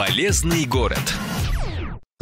Полезный город.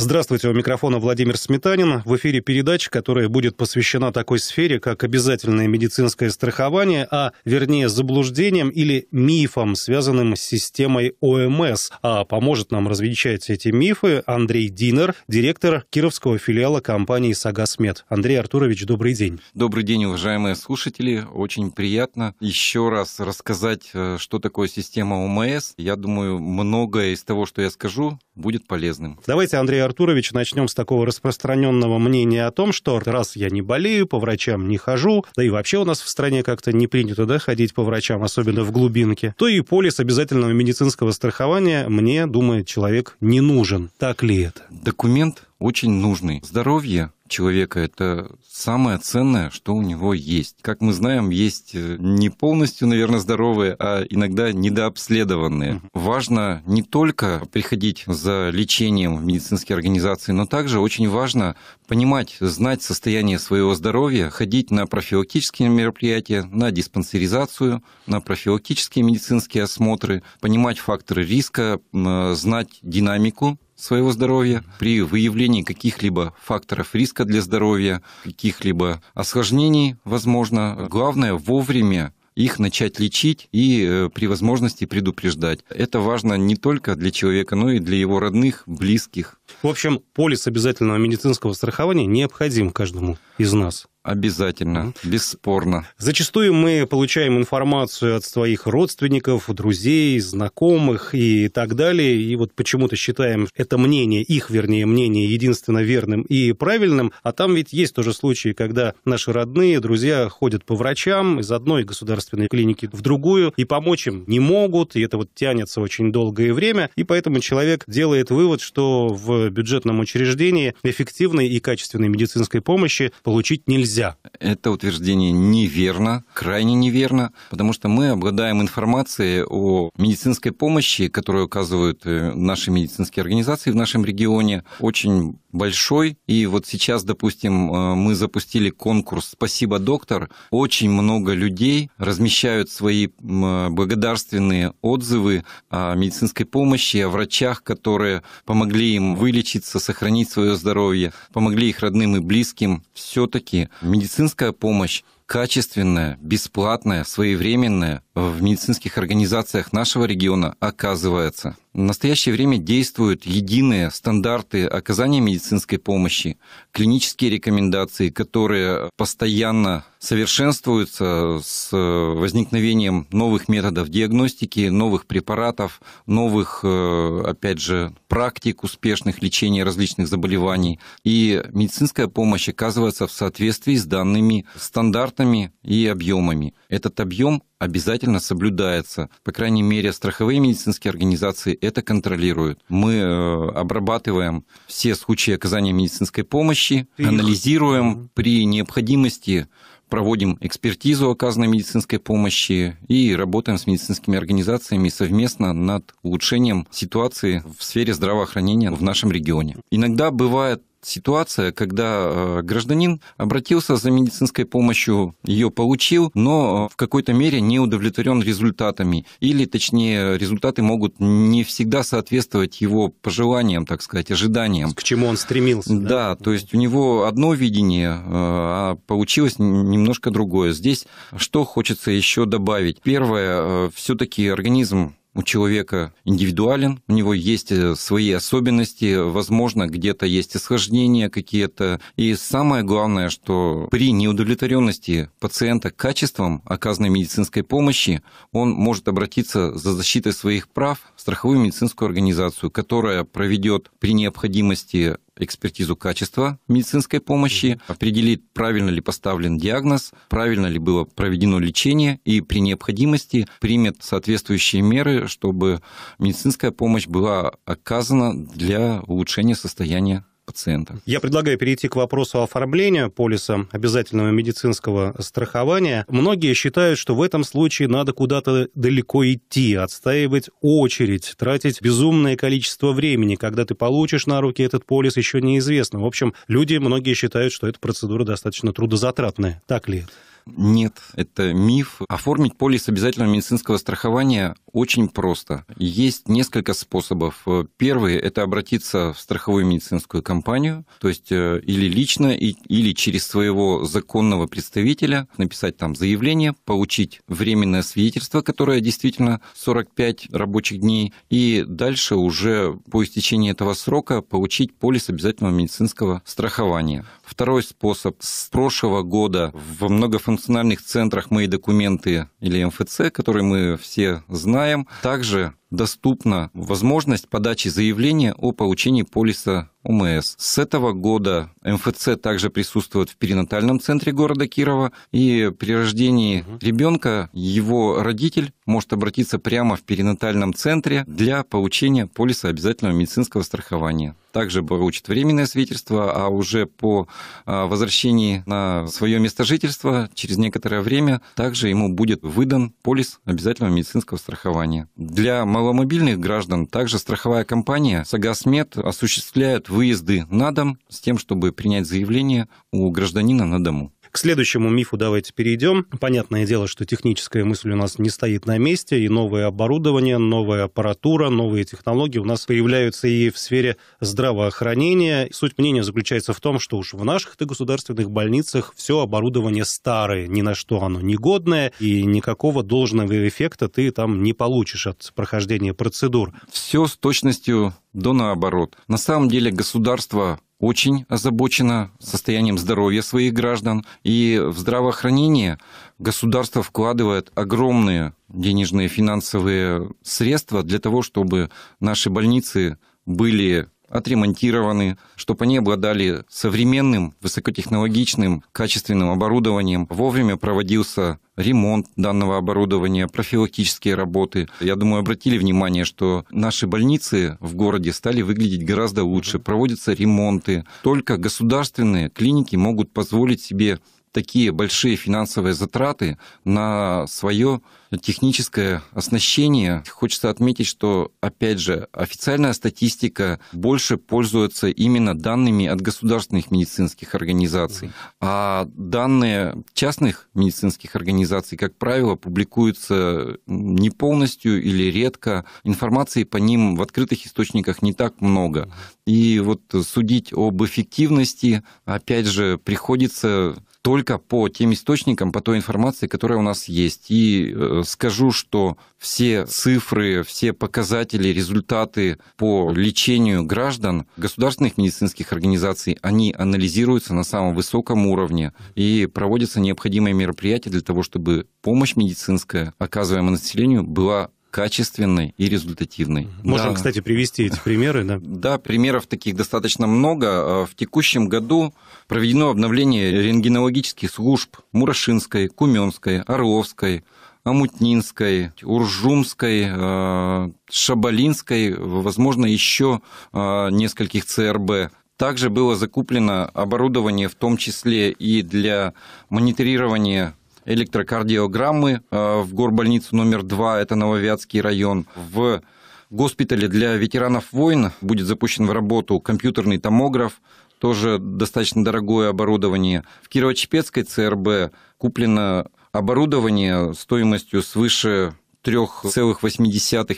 Здравствуйте, у микрофона Владимир Сметанин. В эфире передача, которая будет посвящена такой сфере, как обязательное медицинское страхование, а вернее заблуждениям или мифам, связанным с системой ОМС. А поможет нам развенчать эти мифы Андрей Динер, директор кировского филиала компании «Сагасмед». Андрей Артурович, добрый день. Добрый день, уважаемые слушатели. Очень приятно еще раз рассказать, э, что такое система ОМС. Я думаю, многое из того, что я скажу, будет полезным. Давайте, Андрей Артурович, начнем с такого распространенного мнения о том, что раз я не болею, по врачам не хожу, да и вообще у нас в стране как-то не принято да, ходить по врачам, особенно в глубинке, то и полис обязательного медицинского страхования мне, думает человек, не нужен. Так ли это? Документ очень нужный. Здоровье человека это самое ценное, что у него есть. Как мы знаем, есть э, не полностью, наверное, здоровые, а иногда недообследованные. Угу. Важно не только приходить за лечением в медицинские организации, но также очень важно понимать, знать состояние своего здоровья, ходить на профилактические мероприятия, на диспансеризацию, на профилактические медицинские осмотры, понимать факторы риска, э, знать динамику своего здоровья, при выявлении каких-либо факторов риска для здоровья, каких-либо осложнений, возможно, главное вовремя их начать лечить и э, при возможности предупреждать. Это важно не только для человека, но и для его родных, близких, в общем, полис обязательного медицинского страхования необходим каждому из нас. Обязательно, бесспорно. Зачастую мы получаем информацию от своих родственников, друзей, знакомых и так далее. И вот почему-то считаем это мнение, их, вернее, мнение единственно верным и правильным. А там ведь есть тоже случаи, когда наши родные, друзья ходят по врачам из одной государственной клиники в другую и помочь им не могут. И это вот тянется очень долгое время. И поэтому человек делает вывод, что в бюджетном учреждении эффективной и качественной медицинской помощи получить нельзя. Это утверждение неверно, крайне неверно, потому что мы обладаем информацией о медицинской помощи, которую оказывают э, наши медицинские организации в нашем регионе, очень большой. И вот сейчас, допустим, э, мы запустили конкурс «Спасибо, доктор». Очень много людей размещают свои э, благодарственные отзывы о медицинской помощи, о врачах, которые помогли им выжить вылечиться, сохранить свое здоровье, помогли их родным и близким. Все-таки медицинская помощь качественная, бесплатная, своевременная в медицинских организациях нашего региона оказывается. В настоящее время действуют единые стандарты оказания медицинской помощи, клинические рекомендации, которые постоянно совершенствуются с э, возникновением новых методов диагностики, новых препаратов, новых, э, опять же, практик успешных лечения различных заболеваний. И медицинская помощь оказывается в соответствии с данными стандартами и объемами. Этот объем обязательно соблюдается. По крайней мере, страховые медицинские организации это контролируют. Мы э, обрабатываем все случаи оказания медицинской помощи, анализируем при необходимости проводим экспертизу оказанной медицинской помощи и работаем с медицинскими организациями совместно над улучшением ситуации в сфере здравоохранения в нашем регионе. Иногда бывает ситуация, когда э, гражданин обратился за медицинской помощью, ее получил, но э, в какой-то мере не удовлетворен результатами. Или, точнее, результаты могут не всегда соответствовать его пожеланиям, так сказать, ожиданиям. К чему он стремился. Да, да то есть у него одно видение, э, а получилось немножко другое. Здесь что хочется еще добавить? Первое, все-таки организм у человека индивидуален, у него есть э, свои особенности, возможно, где-то есть осложнения какие-то. И самое главное, что при неудовлетворенности пациента качеством оказанной медицинской помощи он может обратиться за защитой своих прав в страховую медицинскую организацию, которая проведет при необходимости экспертизу качества медицинской помощи, определит, правильно ли поставлен диагноз, правильно ли было проведено лечение и при необходимости примет соответствующие меры, чтобы медицинская помощь была оказана для улучшения состояния пациента. Я предлагаю перейти к вопросу оформления полиса обязательного медицинского страхования. Многие считают, что в этом случае надо куда-то далеко идти, отстаивать очередь, тратить безумное количество времени. Когда ты получишь на руки этот полис, еще неизвестно. В общем, люди, многие считают, что эта процедура достаточно трудозатратная. Так ли это? Нет, это миф. Оформить полис обязательного медицинского страхования очень просто. Есть несколько способов. Первый – это обратиться в страховую медицинскую компанию, то есть э, или лично, или через своего законного представителя, написать там заявление, получить временное свидетельство, которое действительно 45 рабочих дней, и дальше уже по истечении этого срока получить полис обязательного медицинского страхования. Второй способ – с прошлого года в многофункциональном национальных центрах «Мои документы» или МФЦ, которые мы все знаем, также доступна возможность подачи заявления о получении полиса ОМС. С этого года МФЦ также присутствует в перинатальном центре города Кирова, и при рождении ребенка его родитель может обратиться прямо в перинатальном центре для получения полиса обязательного медицинского страхования. Также получит временное свидетельство, а уже по а, возвращении на свое место жительства через некоторое время также ему будет выдан полис обязательного медицинского страхования. Для маломобильных граждан также страховая компания «Сагасмед» осуществляет выезды на дом с тем, чтобы принять заявление у гражданина на дому. К следующему мифу давайте перейдем. Понятное дело, что техническая мысль у нас не стоит на месте, и новое оборудование, новая аппаратура, новые технологии у нас появляются и в сфере здравоохранения. Суть мнения заключается в том, что уж в наших-то государственных больницах все оборудование старое, ни на что оно негодное, и никакого должного эффекта ты там не получишь от прохождения процедур. Все с точностью до наоборот. На самом деле государство очень озабочена состоянием здоровья своих граждан, и в здравоохранение государство вкладывает огромные денежные финансовые средства для того, чтобы наши больницы были отремонтированы, чтобы они обладали современным, высокотехнологичным, качественным оборудованием. Вовремя проводился ремонт данного оборудования, профилактические работы. Я думаю, обратили внимание, что наши больницы в городе стали выглядеть гораздо лучше, проводятся ремонты. Только государственные клиники могут позволить себе такие большие финансовые затраты на свое техническое оснащение. Хочется отметить, что, опять же, официальная статистика больше пользуется именно данными от государственных медицинских организаций, а данные частных медицинских организаций, как правило, публикуются не полностью или редко. Информации по ним в открытых источниках не так много. И вот судить об эффективности, опять же, приходится только по тем источникам, по той информации, которая у нас есть. И э, скажу, что все цифры, все показатели, результаты по лечению граждан государственных медицинских организаций, они анализируются на самом высоком уровне и проводятся необходимые мероприятия для того, чтобы помощь медицинская, оказываемая населению, была качественной и результативной. Можем, да. кстати, привести эти примеры, да? Да, примеров таких достаточно много. А, в текущем году проведено обновление рентгенологических служб Мурашинской, Куменской, Орловской, Амутнинской, Уржумской, э, Шабалинской, возможно, еще э, нескольких ЦРБ. Также было закуплено оборудование, в том числе и для мониторирования электрокардиограммы э, в горбольницу номер 2, это Нововятский район. В госпитале для ветеранов войн будет запущен в работу компьютерный томограф, тоже достаточно дорогое оборудование. В Кирово-Чепецкой ЦРБ куплено оборудование стоимостью свыше 3,8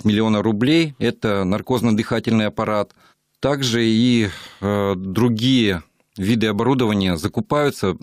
миллиона рублей. Это наркозно-дыхательный аппарат. Также и э, другие виды оборудования закупаются.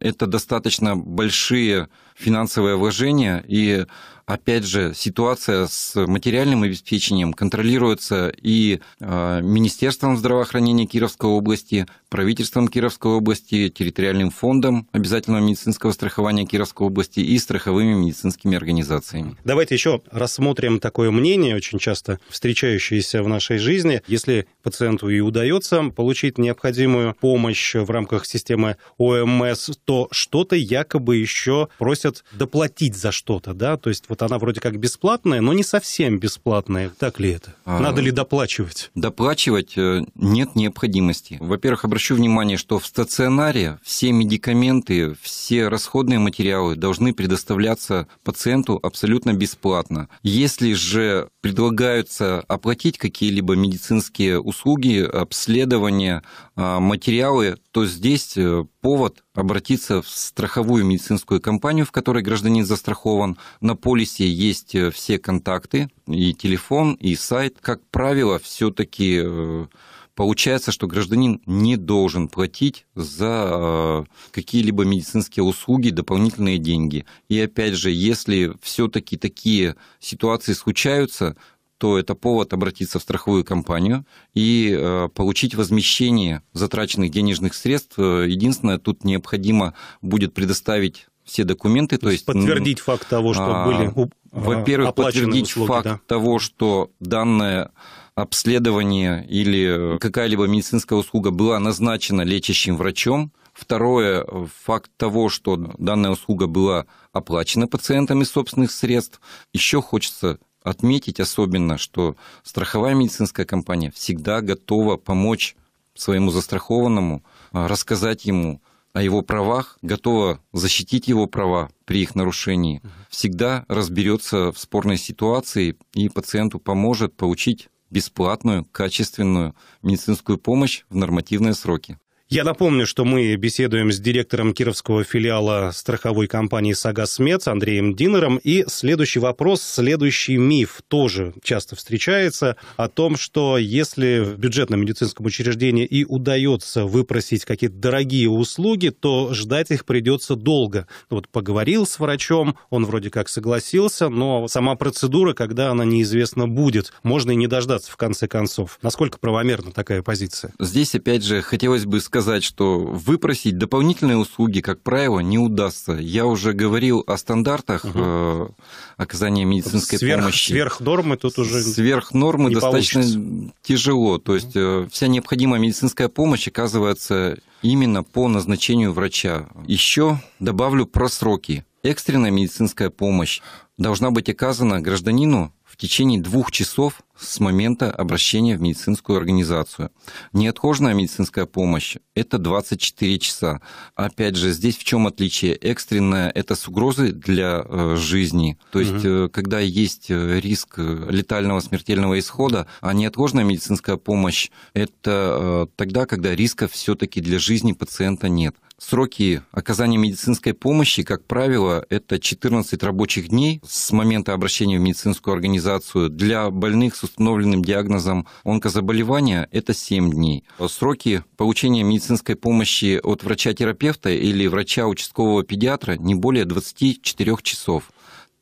Это достаточно большие финансовое вложение, и опять же, ситуация с материальным обеспечением контролируется и э, Министерством здравоохранения Кировской области, правительством Кировской области, территориальным фондом обязательного медицинского страхования Кировской области и страховыми медицинскими организациями. Давайте еще рассмотрим такое мнение, очень часто встречающееся в нашей жизни. Если пациенту и удается получить необходимую помощь в рамках системы ОМС, то что-то якобы еще просят просят доплатить за что-то, да, то есть вот она вроде как бесплатная, но не совсем бесплатная. Так ли это? А. Надо ли доплачивать? Доплачивать э, нет необходимости. Во-первых, обращу внимание, что в стационаре все медикаменты, все расходные материалы должны предоставляться пациенту абсолютно бесплатно. Если же предлагаются оплатить какие-либо медицинские услуги, обследования, а, материалы, то здесь э, повод обратиться в страховую медицинскую компанию, в которой гражданин застрахован. На полисе есть э, все контакты, и телефон, и сайт. Как правило, все-таки э, получается, что гражданин не должен платить за э, какие-либо медицинские услуги дополнительные деньги. И опять же, если все-таки такие ситуации случаются, то это повод обратиться в страховую компанию и э, получить возмещение затраченных денежных средств. Э, единственное, тут необходимо будет предоставить все документы, то, то есть подтвердить факт того, что а, были, во-первых, а, подтвердить услуги, факт да. того, что данное обследование или какая-либо медицинская услуга была назначена лечащим врачом. Второе, факт того, что данная услуга была оплачена пациентами собственных средств. Еще хочется отметить особенно, что страховая медицинская компания всегда готова помочь своему застрахованному, а, рассказать ему о его правах, готова защитить его права при их нарушении, всегда разберется в спорной ситуации и пациенту поможет получить бесплатную, качественную медицинскую помощь в нормативные сроки. Я напомню, что мы беседуем с директором кировского филиала страховой компании Сагасмед Андреем Динером. И следующий вопрос, следующий миф тоже часто встречается о том, что если в бюджетном медицинском учреждении и удается выпросить какие-то дорогие услуги, то ждать их придется долго. Вот поговорил с врачом, он вроде как согласился, но сама процедура, когда она неизвестно будет, можно и не дождаться в конце концов. Насколько правомерна такая позиция? Здесь, опять же, хотелось бы сказать, сказать, что выпросить дополнительные услуги, как правило, не удастся. Я уже говорил о стандартах угу. оказания медицинской сверх, помощи. Сверх нормы тут уже Сверх нормы достаточно получится. тяжело. То есть угу. вся необходимая медицинская помощь оказывается именно по назначению врача. Еще добавлю про сроки. Экстренная медицинская помощь должна быть оказана гражданину в течение двух часов с момента обращения в медицинскую организацию. Неотхоженная медицинская помощь – это 24 часа. Опять же, здесь в чем отличие? Экстренная – это с угрозой для э, жизни. То есть, угу. когда есть э, риск летального смертельного исхода, а неотхоженная медицинская помощь – это тогда, когда риска все-таки для жизни пациента нет. Сроки оказания медицинской помощи, как правило, это 14 рабочих дней с момента обращения в медицинскую организацию. Для больных с установленным диагнозом онкозаболевания это 7 дней. Сроки получения медицинской помощи от врача-терапевта или врача участкового педиатра не более 24 часов.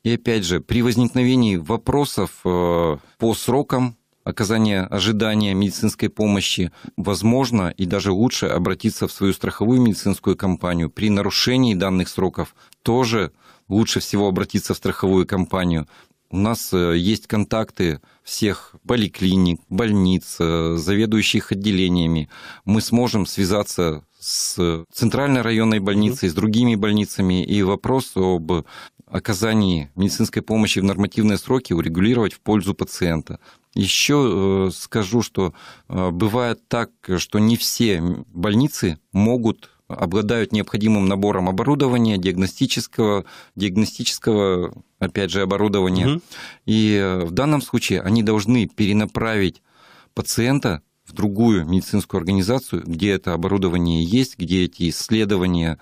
И опять же, при возникновении вопросов э, по срокам оказания ожидания медицинской помощи, возможно и даже лучше обратиться в свою страховую медицинскую компанию. При нарушении данных сроков тоже лучше всего обратиться в страховую компанию. У нас э, есть контакты всех поликлиник, больниц, э, заведующих отделениями. Мы сможем связаться с центральной районной больницей, mm-hmm. с другими больницами, и вопрос об оказании медицинской помощи в нормативные сроки урегулировать в пользу пациента. Еще э, скажу, что бывает так, что не все больницы могут обладают необходимым набором оборудования, диагностического, диагностического опять же, оборудования. Угу. И э, в данном случае они должны перенаправить пациента в другую медицинскую организацию, где это оборудование есть, где эти исследования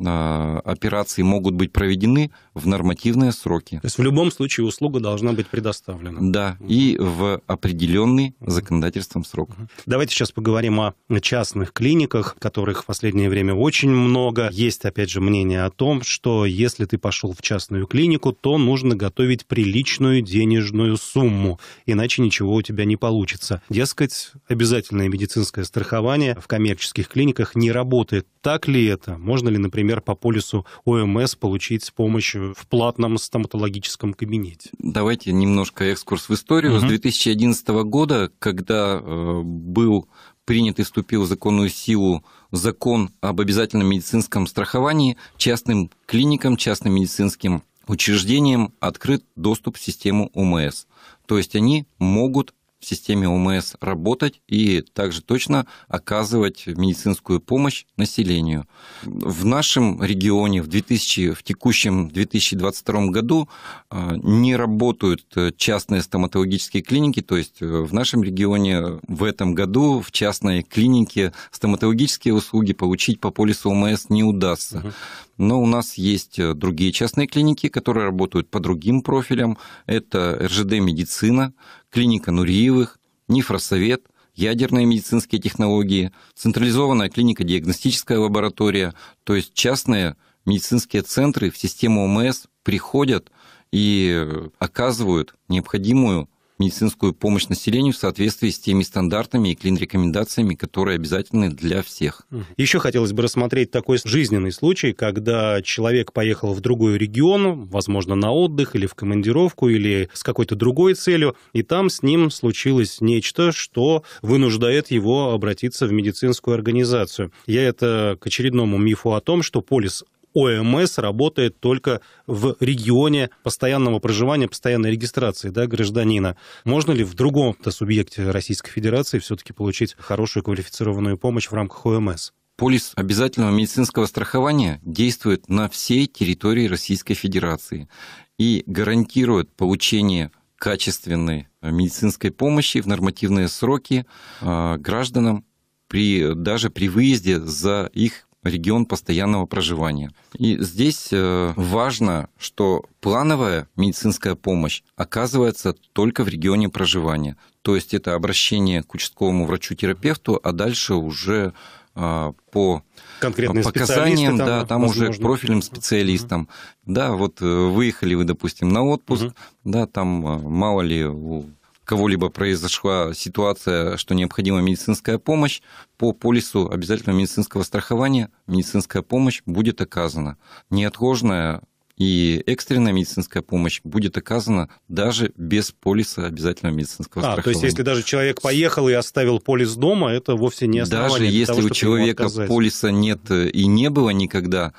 Э, операции могут быть проведены в нормативные сроки. То есть в любом случае услуга должна быть предоставлена. Да, угу. и в определенный законодательством срок. Давайте сейчас поговорим о частных клиниках, которых в последнее время очень много. Есть, опять же, мнение о том, что если ты пошел в частную клинику, то нужно готовить приличную денежную сумму, иначе ничего у тебя не получится. Дескать, обязательное медицинское страхование в коммерческих клиниках не работает. Так ли это? Можно ли, например, например, по полису ОМС получить помощь в платном стоматологическом кабинете. Давайте немножко экскурс в историю. Угу. С 2011 года, когда э, был принят и вступил в законную силу закон об обязательном медицинском страховании, частным клиникам, частным медицинским учреждениям открыт доступ в систему ОМС. То есть они могут в системе ОМС работать и также точно оказывать медицинскую помощь населению. В нашем регионе в, 2000, в текущем 2022 году а, не работают э, частные стоматологические клиники, то есть э, в нашем регионе в этом году в частной клинике стоматологические услуги получить по полису ОМС не удастся. Но у нас есть э, другие частные клиники, которые работают по другим профилям. Это РЖД-медицина, клиника Нуриевых, Нифросовет, ядерные медицинские технологии, централизованная клиника диагностическая лаборатория, то есть частные медицинские центры в систему ОМС приходят и оказывают необходимую медицинскую помощь населению в соответствии с теми стандартами и клин-рекомендациями, которые обязательны для всех. Еще хотелось бы рассмотреть такой жизненный случай, когда человек поехал в другой регион, возможно, на отдых или в командировку, или с какой-то другой целью, и там с ним случилось нечто, что вынуждает его обратиться в медицинскую организацию. Я это к очередному мифу о том, что полис ОМС работает только в регионе постоянного проживания, постоянной регистрации да, гражданина. Можно ли в другом-то субъекте Российской Федерации все-таки получить хорошую квалифицированную помощь в рамках ОМС? Полис обязательного медицинского страхования действует на всей территории Российской Федерации и гарантирует получение качественной медицинской помощи в нормативные сроки а, гражданам при, даже при выезде за их регион постоянного проживания. И здесь э, важно, что плановая медицинская помощь оказывается только в регионе проживания. То есть это обращение к участковому врачу-терапевту, а дальше уже э, по Конкретные показаниям, там, да, там возможно. уже к профильным специалистам. Угу. Да, вот э, выехали вы, допустим, на отпуск, угу. да, там мало ли у кого-либо произошла ситуация, что необходима медицинская помощь, по полису обязательного медицинского страхования медицинская помощь будет оказана. Неотложная и экстренная медицинская помощь будет оказана даже без полиса обязательного медицинского а, страхования. То есть, если даже человек поехал и оставил полис дома, это вовсе не основание Даже если того, у человека полиса нет и не было никогда,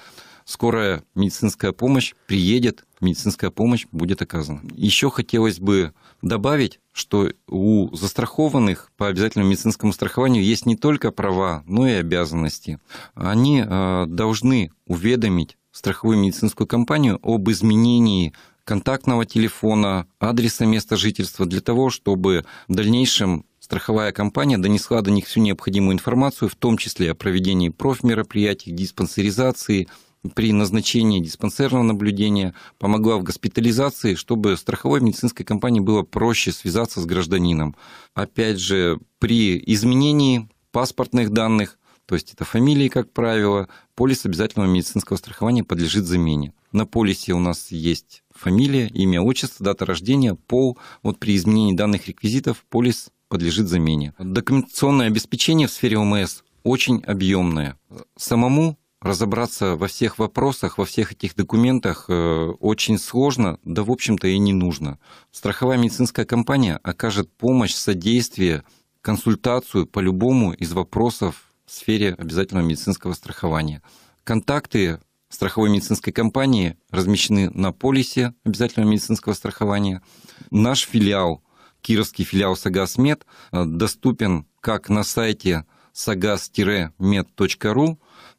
скорая медицинская помощь приедет медицинская помощь будет оказана. Еще хотелось бы добавить, что у застрахованных по обязательному медицинскому страхованию есть не только права, но и обязанности. Они э, должны уведомить страховую медицинскую компанию об изменении контактного телефона, адреса места жительства для того, чтобы в дальнейшем страховая компания донесла до них всю необходимую информацию, в том числе о проведении профмероприятий, диспансеризации, при назначении диспансерного наблюдения, помогла в госпитализации, чтобы страховой медицинской компании было проще связаться с гражданином. Опять же, при изменении паспортных данных, то есть это фамилии, как правило, полис обязательного медицинского страхования подлежит замене. На полисе у нас есть фамилия, имя, отчество, дата рождения, пол. Вот при изменении данных реквизитов полис подлежит замене. Документационное обеспечение в сфере ОМС очень объемное. Самому разобраться во всех вопросах, во всех этих документах э, очень сложно, да, в общем-то, и не нужно. Страховая медицинская компания окажет помощь, содействие, консультацию по любому из вопросов в сфере обязательного медицинского страхования. Контакты страховой медицинской компании размещены на полисе обязательного медицинского страхования. Наш филиал, кировский филиал Сагасмед, э, доступен как на сайте sagas-med.ru.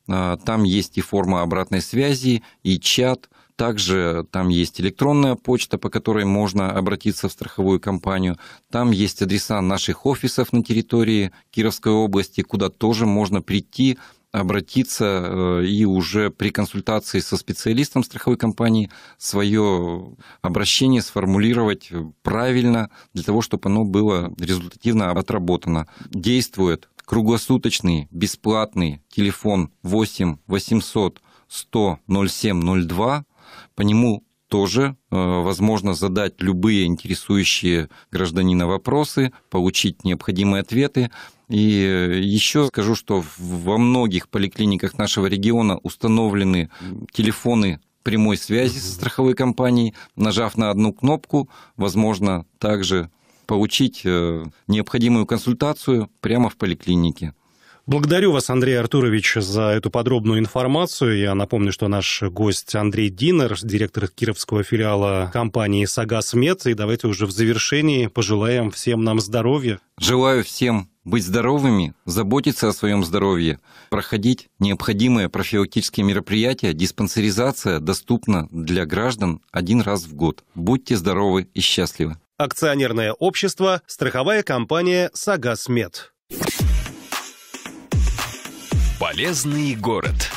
А, там есть и форма обратной связи, и чат. Также там есть электронная почта, по которой можно обратиться в страховую компанию. Там есть адреса наших офисов на территории Кировской области, куда тоже можно прийти, обратиться э, и уже при консультации со специалистом страховой компании свое обращение сформулировать правильно для того, чтобы оно было результативно отработано. Действует Круглосуточный, бесплатный телефон 8 800 100 0702. По нему тоже э, возможно задать любые интересующие гражданина вопросы, получить необходимые ответы. И э, еще скажу, что во многих поликлиниках нашего региона установлены телефоны прямой связи со страховой компанией. Нажав на одну кнопку, возможно также получить э, необходимую консультацию прямо в поликлинике. Благодарю вас, Андрей Артурович, за эту подробную информацию. Я напомню, что наш гость Андрей Динер, директор кировского филиала компании «Сагас Мед». И давайте уже в завершении пожелаем всем нам здоровья. Желаю всем быть здоровыми, заботиться о своем здоровье, проходить необходимые профилактические мероприятия. Диспансеризация доступна для граждан один раз в год. Будьте здоровы и счастливы. Акционерное общество, страховая компания «Сагасмед». Полезный город.